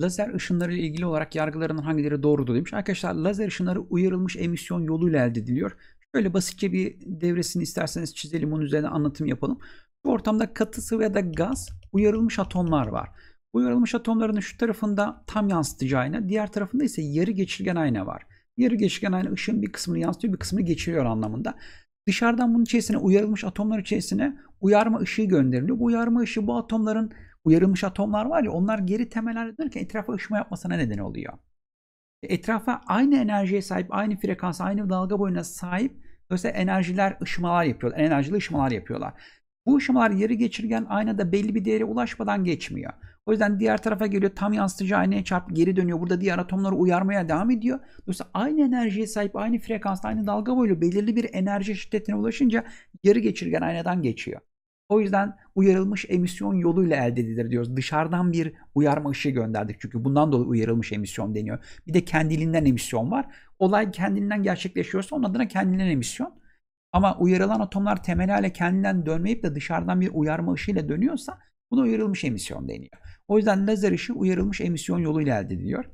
Lazer ışınları ile ilgili olarak yargılarının hangileri doğrudur demiş. Arkadaşlar lazer ışınları uyarılmış emisyon yoluyla elde ediliyor. Şöyle basitçe bir devresini isterseniz çizelim onun üzerine anlatım yapalım. Şu ortamda katı sıvı ya da gaz uyarılmış atomlar var. Uyarılmış atomların şu tarafında tam yansıtıcı ayna, diğer tarafında ise yarı geçirgen ayna var. Yarı geçirgen ayna ışığın bir kısmını yansıtıyor, bir kısmını geçiriyor anlamında. Dışarıdan bunun içerisine uyarılmış atomlar içerisine uyarma ışığı gönderiliyor. Bu uyarma ışığı bu atomların uyarılmış atomlar var ya onlar geri temel haline etrafa ışıma yapmasına neden oluyor. Etrafa aynı enerjiye sahip, aynı frekansa, aynı dalga boyuna sahip dolayısıyla enerjiler ışımalar yapıyorlar. Enerjili ışımalar yapıyorlar. Bu ışımalar yarı geçirgen aynada belli bir değere ulaşmadan geçmiyor. O yüzden diğer tarafa geliyor tam yansıtıcı aynaya çarp geri dönüyor. Burada diğer atomları uyarmaya devam ediyor. Dolayısıyla aynı enerjiye sahip aynı frekansta aynı dalga boylu belirli bir enerji şiddetine ulaşınca yarı geçirgen aynadan geçiyor. O yüzden uyarılmış emisyon yoluyla elde edilir diyoruz. Dışarıdan bir uyarma ışığı gönderdik çünkü bundan dolayı uyarılmış emisyon deniyor. Bir de kendiliğinden emisyon var. Olay kendiliğinden gerçekleşiyorsa onun adına kendiliğinden emisyon. Ama uyarılan atomlar temel hale kendinden dönmeyip de dışarıdan bir uyarma ışığıyla dönüyorsa buna uyarılmış emisyon deniyor. O yüzden lazer ışığı uyarılmış emisyon yoluyla elde ediliyor.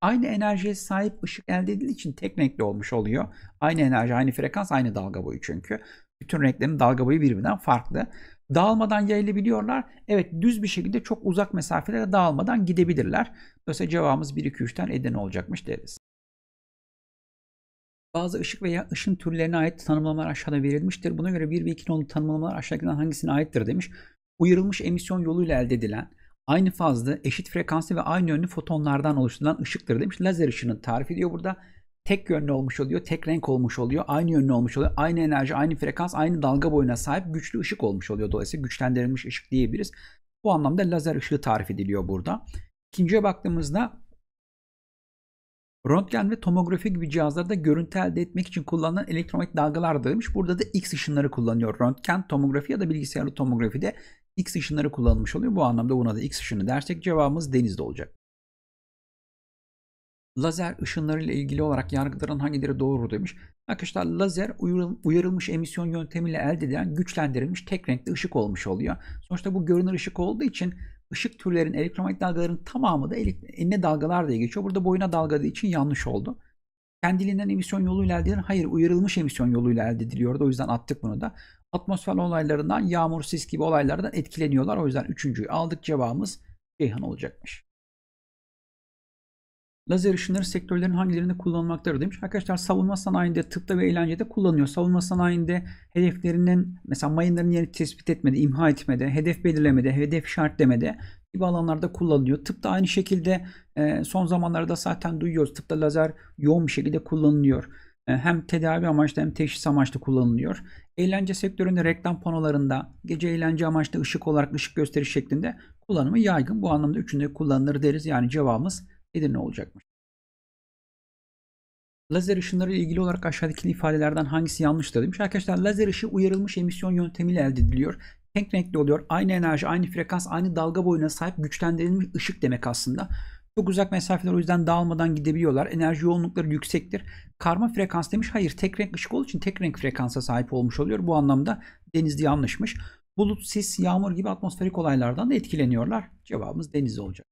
Aynı enerjiye sahip ışık elde edildiği için tek renkli olmuş oluyor. Aynı enerji, aynı frekans, aynı dalga boyu çünkü. Bütün renklerin dalga boyu birbirinden farklı. Dağılmadan yayılabiliyorlar. Evet düz bir şekilde çok uzak mesafelere dağılmadan gidebilirler. Dolayısıyla cevabımız 1, 2, 3'ten eden olacakmış deriz. Bazı ışık veya ışın türlerine ait tanımlamalar aşağıda verilmiştir. Buna göre 1 ve 2 nolu tanımlamalar aşağıdakilerden hangisine aittir demiş. Uyarılmış emisyon yoluyla elde edilen, aynı fazlı, eşit frekanslı ve aynı yönlü fotonlardan oluşturulan ışıktır demiş. Lazer ışının tarifi diyor burada tek yönlü olmuş oluyor, tek renk olmuş oluyor, aynı yönlü olmuş oluyor, aynı enerji, aynı frekans, aynı dalga boyuna sahip güçlü ışık olmuş oluyor. Dolayısıyla güçlendirilmiş ışık diyebiliriz. Bu anlamda lazer ışığı tarif ediliyor burada. İkinciye baktığımızda röntgen ve tomografi gibi cihazlarda görüntü elde etmek için kullanılan elektromanyetik dalgalar demiş. Burada da X ışınları kullanıyor. Röntgen, tomografi ya da bilgisayarlı tomografide X ışınları kullanılmış oluyor. Bu anlamda buna da X ışını dersek cevabımız denizde olacak lazer ışınlarıyla ilgili olarak yargıların hangileri doğru demiş. Arkadaşlar lazer uyarılmış emisyon yöntemiyle elde edilen güçlendirilmiş tek renkli ışık olmuş oluyor. Sonuçta bu görünür ışık olduğu için ışık türlerin elektromanyet dalgaların tamamı da enine dalgalar diye geçiyor. Burada boyuna dalgadığı için yanlış oldu. Kendiliğinden emisyon yoluyla elde edilen hayır uyarılmış emisyon yoluyla elde ediliyordu. O yüzden attık bunu da. Atmosfer olaylarından yağmur, sis gibi olaylardan etkileniyorlar. O yüzden üçüncüyü aldık cevabımız Ceyhan olacakmış. Lazer ışınları sektörlerin hangilerinde kullanılmaktadır demiş. Arkadaşlar savunma sanayinde, tıpta ve eğlencede kullanıyor. Savunma sanayinde hedeflerinin, mesela mayınların yerini tespit etmedi, imha etmedi, hedef belirlemedi, hedef işaretlemede gibi alanlarda kullanılıyor. Tıpta aynı şekilde e, son zamanlarda zaten duyuyoruz. Tıpta lazer yoğun bir şekilde kullanılıyor. E, hem tedavi amaçlı hem teşhis amaçlı kullanılıyor. Eğlence sektöründe reklam panolarında gece eğlence amaçlı ışık olarak ışık gösteri şeklinde kullanımı yaygın. Bu anlamda üçünde kullanılır deriz. Yani cevabımız Edirne olacakmış. Lazer ışınları ile ilgili olarak aşağıdaki ifadelerden hangisi yanlıştır demiş. Arkadaşlar lazer ışığı uyarılmış emisyon yöntemiyle elde ediliyor. Tek renkli oluyor. Aynı enerji, aynı frekans, aynı dalga boyuna sahip güçlendirilmiş ışık demek aslında. Çok uzak mesafeler o yüzden dağılmadan gidebiliyorlar. Enerji yoğunlukları yüksektir. Karma frekans demiş. Hayır tek renk ışık olduğu için tek renk frekansa sahip olmuş oluyor. Bu anlamda denizli yanlışmış. Bulut, sis, yağmur gibi atmosferik olaylardan da etkileniyorlar. Cevabımız deniz olacak.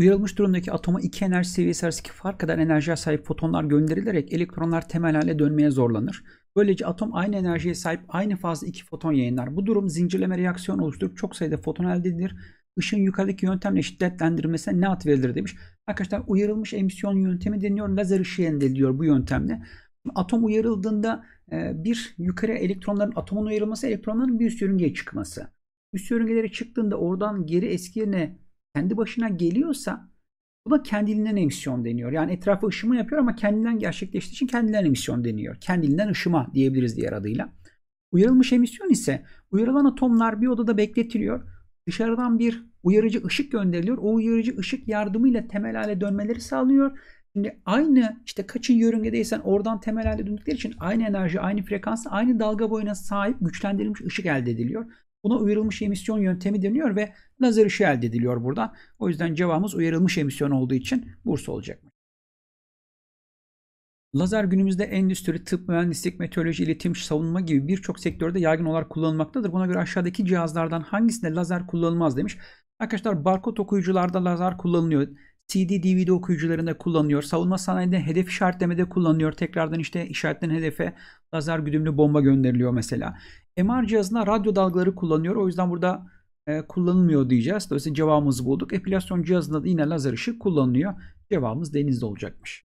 Uyarılmış durumdaki atoma iki enerji seviyesi arasındaki fark kadar enerjiye sahip fotonlar gönderilerek elektronlar temel hale dönmeye zorlanır. Böylece atom aynı enerjiye sahip aynı fazla iki foton yayınlar. Bu durum zincirleme reaksiyon oluşturup çok sayıda foton elde edilir. Işın yukarıdaki yöntemle şiddetlendirilmesine ne ad verilir demiş. Arkadaşlar uyarılmış emisyon yöntemi deniyor. Lazer ışığı elde ediliyor bu yöntemle. Atom uyarıldığında e, bir yukarı elektronların atomun uyarılması elektronların bir üst yörüngeye çıkması. Üst yörüngeleri çıktığında oradan geri eski yerine kendi başına geliyorsa buna kendiliğinden emisyon deniyor. Yani etrafa ışıma yapıyor ama kendinden gerçekleştiği için kendinden emisyon deniyor. Kendinden ışıma diyebiliriz diğer adıyla. Uyarılmış emisyon ise uyarılan atomlar bir odada bekletiliyor. Dışarıdan bir uyarıcı ışık gönderiliyor. O uyarıcı ışık yardımıyla temel hale dönmeleri sağlıyor. Şimdi aynı işte kaçın yörüngedeysen oradan temel hale döndükleri için aynı enerji, aynı frekans, aynı dalga boyuna sahip güçlendirilmiş ışık elde ediliyor. Buna uyarılmış emisyon yöntemi deniyor ve lazer ışığı elde ediliyor buradan. O yüzden cevabımız uyarılmış emisyon olduğu için Bursa olacak. Lazer günümüzde endüstri, tıp, mühendislik, meteoroloji, iletişim, savunma gibi birçok sektörde yaygın olarak kullanılmaktadır. Buna göre aşağıdaki cihazlardan hangisinde lazer kullanılmaz demiş. Arkadaşlar barkod okuyucularda lazer kullanılıyor. CD, DVD okuyucularında kullanılıyor. Savunma sanayinde hedef işaretlemede kullanılıyor. Tekrardan işte işaretlenen hedefe lazer güdümlü bomba gönderiliyor mesela. MR cihazına radyo dalgaları kullanıyor. O yüzden burada e, kullanılmıyor diyeceğiz. Dolayısıyla cevabımızı bulduk. Epilasyon cihazında da yine lazer ışık kullanılıyor. Cevabımız denizde olacakmış.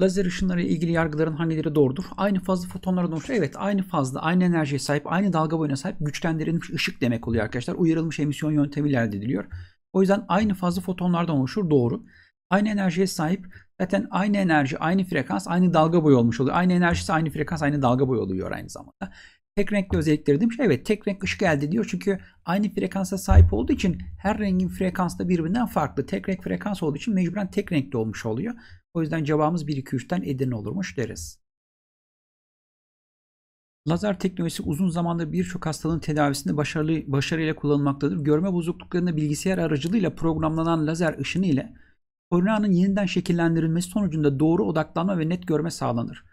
Lazer ışınları ile ilgili yargıların hangileri doğrudur? Aynı fazla fotonlardan oluşur. Evet aynı fazla, aynı enerjiye sahip, aynı dalga boyuna sahip güçlendirilmiş ışık demek oluyor arkadaşlar. Uyarılmış emisyon yöntemiyle elde ediliyor. O yüzden aynı fazla fotonlardan oluşur. Doğru aynı enerjiye sahip. Zaten aynı enerji, aynı frekans, aynı dalga boyu olmuş oluyor. Aynı enerjisi, aynı frekans, aynı dalga boyu oluyor aynı zamanda. Tek renkli özellikleri demiş. Şey, evet tek renk ışık elde ediyor. Çünkü aynı frekansa sahip olduğu için her rengin frekansı da birbirinden farklı. Tek renk frekans olduğu için mecburen tek renkli olmuş oluyor. O yüzden cevabımız 1, 2, 3'ten Edirne olurmuş deriz. Lazer teknolojisi uzun zamandır birçok hastalığın tedavisinde başarılı, başarıyla kullanılmaktadır. Görme bozukluklarında bilgisayar aracılığıyla programlanan lazer ışını ile Korneanın yeniden şekillendirilmesi sonucunda doğru odaklanma ve net görme sağlanır.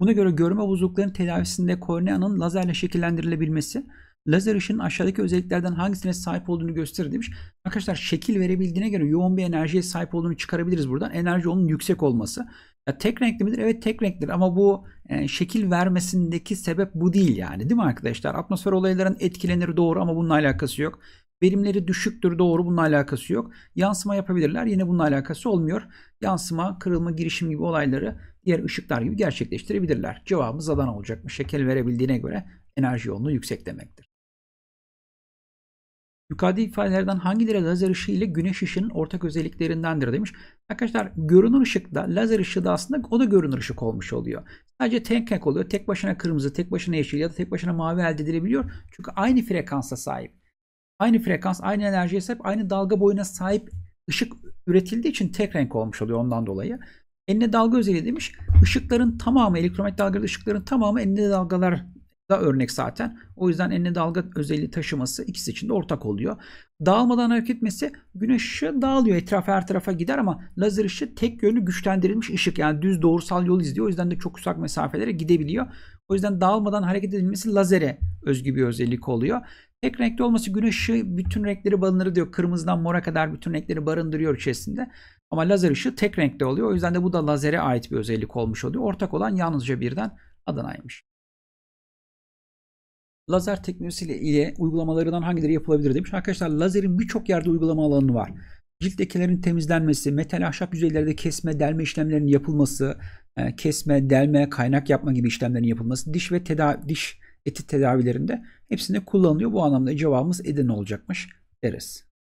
Buna göre görme bozukluklarının tedavisinde korneanın lazerle şekillendirilebilmesi lazer ışının aşağıdaki özelliklerden hangisine sahip olduğunu gösterir demiş. Arkadaşlar şekil verebildiğine göre yoğun bir enerjiye sahip olduğunu çıkarabiliriz buradan. Enerji onun yüksek olması. Ya tek renkli midir? Evet tek renklidir ama bu e, şekil vermesindeki sebep bu değil yani değil mi arkadaşlar? Atmosfer olayların etkilenir doğru ama bununla alakası yok. Verimleri düşüktür doğru bunun alakası yok. Yansıma yapabilirler yine bunun alakası olmuyor. Yansıma, kırılma, girişim gibi olayları diğer ışıklar gibi gerçekleştirebilirler. Cevabımız Adana olacakmış. Şekil verebildiğine göre enerji yoğunluğu yüksek demektir. Yukarıdaki ifadelerden hangileri lazer ışığı ile güneş ışığının ortak özelliklerindendir demiş. Arkadaşlar görünür ışıkta lazer ışığı da aslında o da görünür ışık olmuş oluyor. Sadece tek tek oluyor. Tek başına kırmızı, tek başına yeşil ya da tek başına mavi elde edilebiliyor. Çünkü aynı frekansa sahip aynı frekans, aynı enerjiye sahip, aynı dalga boyuna sahip ışık üretildiği için tek renk olmuş oluyor ondan dolayı. Enine dalga özelliği demiş. Işıkların tamamı, elektromanyetik dalgaları, ışıkların tamamı enine dalgalar da örnek zaten. O yüzden enine dalga özelliği taşıması ikisi için de ortak oluyor. Dağılmadan hareket etmesi güneş ışığı dağılıyor. Etrafa her tarafa gider ama lazer ışığı tek yönlü güçlendirilmiş ışık. Yani düz doğrusal yol izliyor. O yüzden de çok uzak mesafelere gidebiliyor. O yüzden dağılmadan hareket edilmesi lazere özgü bir özellik oluyor. Tek renkli olması güneş ışığı bütün renkleri barındırır diyor. Kırmızıdan mora kadar bütün renkleri barındırıyor içerisinde. Ama lazer ışığı tek renkli oluyor. O yüzden de bu da lazere ait bir özellik olmuş oluyor. Ortak olan yalnızca birden Adana'ymış. Lazer teknolojisiyle ile uygulamalarından hangileri yapılabilir demiş. Arkadaşlar lazerin birçok yerde uygulama alanı var. Cilt lekelerin temizlenmesi, metal ahşap yüzeylerde kesme, delme işlemlerinin yapılması, e, kesme, delme, kaynak yapma gibi işlemlerin yapılması, diş ve tedavi, diş Eti tedavilerinde hepsinde kullanılıyor. Bu anlamda cevabımız eden olacakmış deriz.